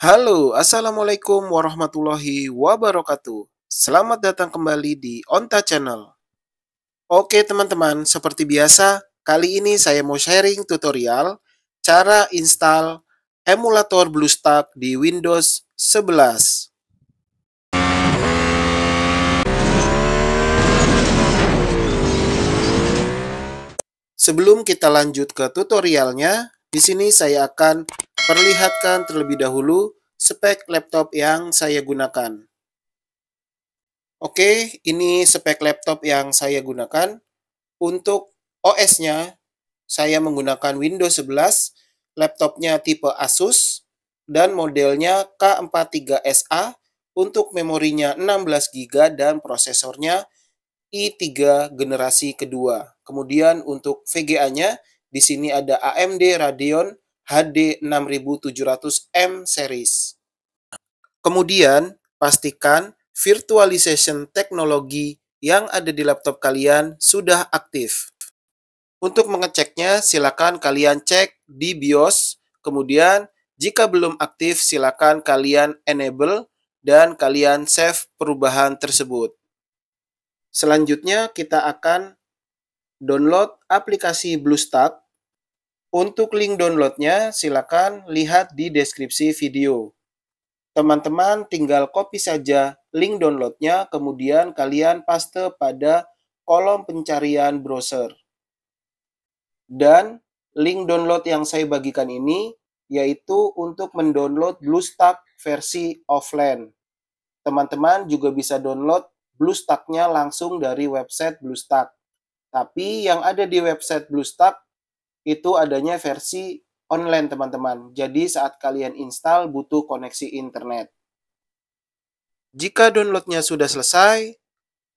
Halo, Assalamualaikum warahmatullahi wabarakatuh. Selamat datang kembali di Onta Channel. Oke teman-teman, seperti biasa, kali ini saya mau sharing tutorial cara install emulator BlueStack di Windows 11. Sebelum kita lanjut ke tutorialnya, di sini saya akan Perlihatkan terlebih dahulu spek laptop yang saya gunakan. Oke, ini spek laptop yang saya gunakan. Untuk OS-nya, saya menggunakan Windows 11, laptopnya tipe Asus, dan modelnya K43SA untuk memorinya 16GB dan prosesornya i3 generasi kedua. Kemudian untuk VGA-nya, di sini ada AMD Radeon HD 6700M series. Kemudian, pastikan virtualization teknologi yang ada di laptop kalian sudah aktif. Untuk mengeceknya, silakan kalian cek di BIOS, kemudian jika belum aktif, silakan kalian enable dan kalian save perubahan tersebut. Selanjutnya, kita akan download aplikasi BlueStack untuk link downloadnya, silakan lihat di deskripsi video. Teman-teman tinggal copy saja link downloadnya, kemudian kalian paste pada kolom pencarian browser. Dan link download yang saya bagikan ini yaitu untuk mendownload BlueStack versi offline. Teman-teman juga bisa download BlueStack-nya langsung dari website BlueStack. Tapi yang ada di website BlueStack itu adanya versi online teman-teman. Jadi saat kalian install butuh koneksi internet. Jika downloadnya sudah selesai,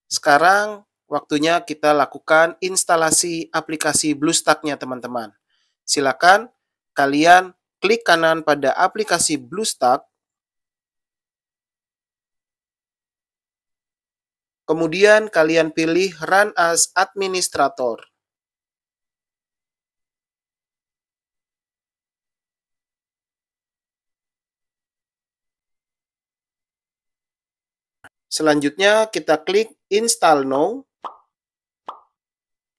sekarang waktunya kita lakukan instalasi aplikasi Bluestacknya teman-teman. Silakan kalian klik kanan pada aplikasi BlueStack, kemudian kalian pilih Run as Administrator. Selanjutnya kita klik install now.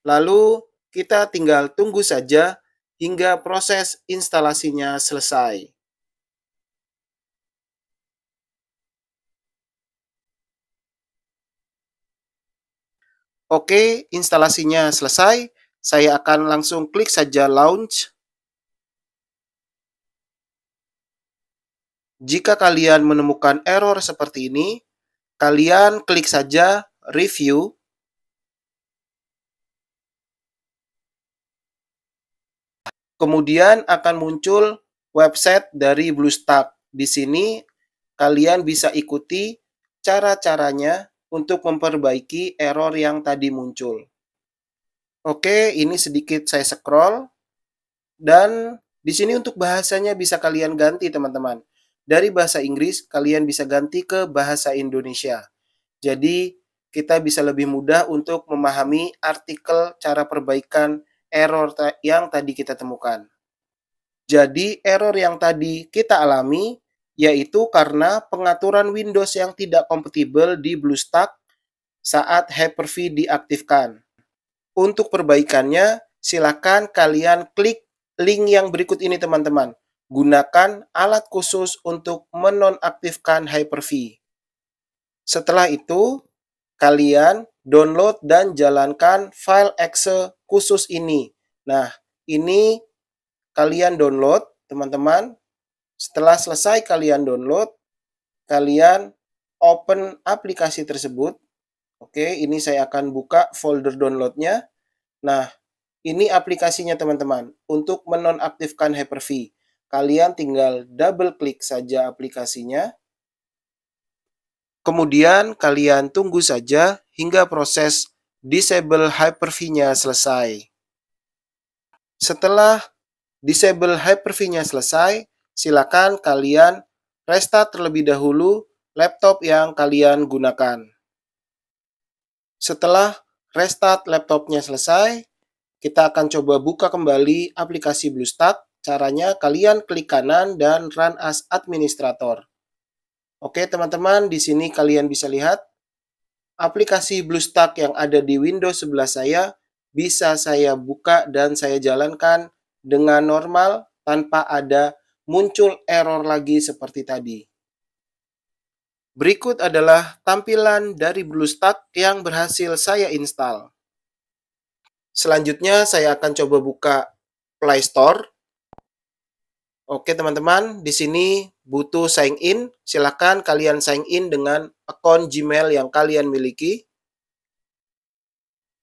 Lalu kita tinggal tunggu saja hingga proses instalasinya selesai. Oke, instalasinya selesai. Saya akan langsung klik saja launch. Jika kalian menemukan error seperti ini, kalian klik saja review. Kemudian akan muncul website dari Bluestack. Di sini kalian bisa ikuti cara-caranya untuk memperbaiki error yang tadi muncul. Oke, ini sedikit saya scroll dan di sini untuk bahasanya bisa kalian ganti teman-teman dari bahasa Inggris kalian bisa ganti ke bahasa Indonesia. Jadi kita bisa lebih mudah untuk memahami artikel cara perbaikan error yang tadi kita temukan. Jadi error yang tadi kita alami yaitu karena pengaturan Windows yang tidak kompatibel di BlueStack saat Hyper-V diaktifkan. Untuk perbaikannya, silakan kalian klik link yang berikut ini teman-teman gunakan alat khusus untuk menonaktifkan Hyper-V. Setelah itu, kalian download dan jalankan file exe khusus ini. Nah, ini kalian download, teman-teman. Setelah selesai kalian download, kalian open aplikasi tersebut. Oke, ini saya akan buka folder downloadnya. Nah, ini aplikasinya teman-teman untuk menonaktifkan Hyper-V kalian tinggal double klik saja aplikasinya. Kemudian kalian tunggu saja hingga proses disable Hyper-V-nya selesai. Setelah disable Hyper-V-nya selesai, silakan kalian restart terlebih dahulu laptop yang kalian gunakan. Setelah restart laptopnya selesai, kita akan coba buka kembali aplikasi BlueStack Caranya kalian klik kanan dan run as administrator. Oke teman-teman, di sini kalian bisa lihat aplikasi BlueStack yang ada di Windows sebelah saya bisa saya buka dan saya jalankan dengan normal tanpa ada muncul error lagi seperti tadi. Berikut adalah tampilan dari BlueStack yang berhasil saya install. Selanjutnya saya akan coba buka Play Store. Oke teman-teman, di sini butuh sign in. Silakan kalian sign in dengan akun Gmail yang kalian miliki.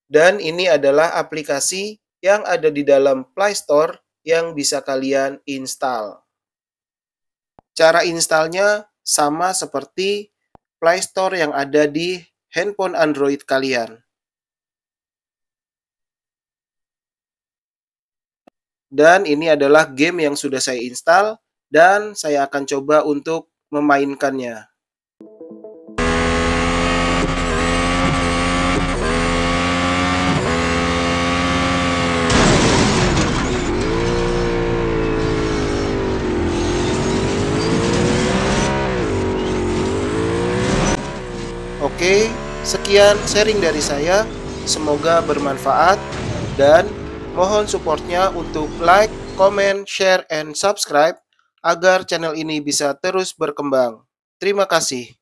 Dan ini adalah aplikasi yang ada di dalam Play Store yang bisa kalian install. Cara installnya sama seperti Play Store yang ada di handphone Android kalian. Dan ini adalah game yang sudah saya install dan saya akan coba untuk memainkannya. Oke, sekian sharing dari saya. Semoga bermanfaat dan Mohon supportnya untuk like, comment, share, and subscribe agar channel ini bisa terus berkembang. Terima kasih.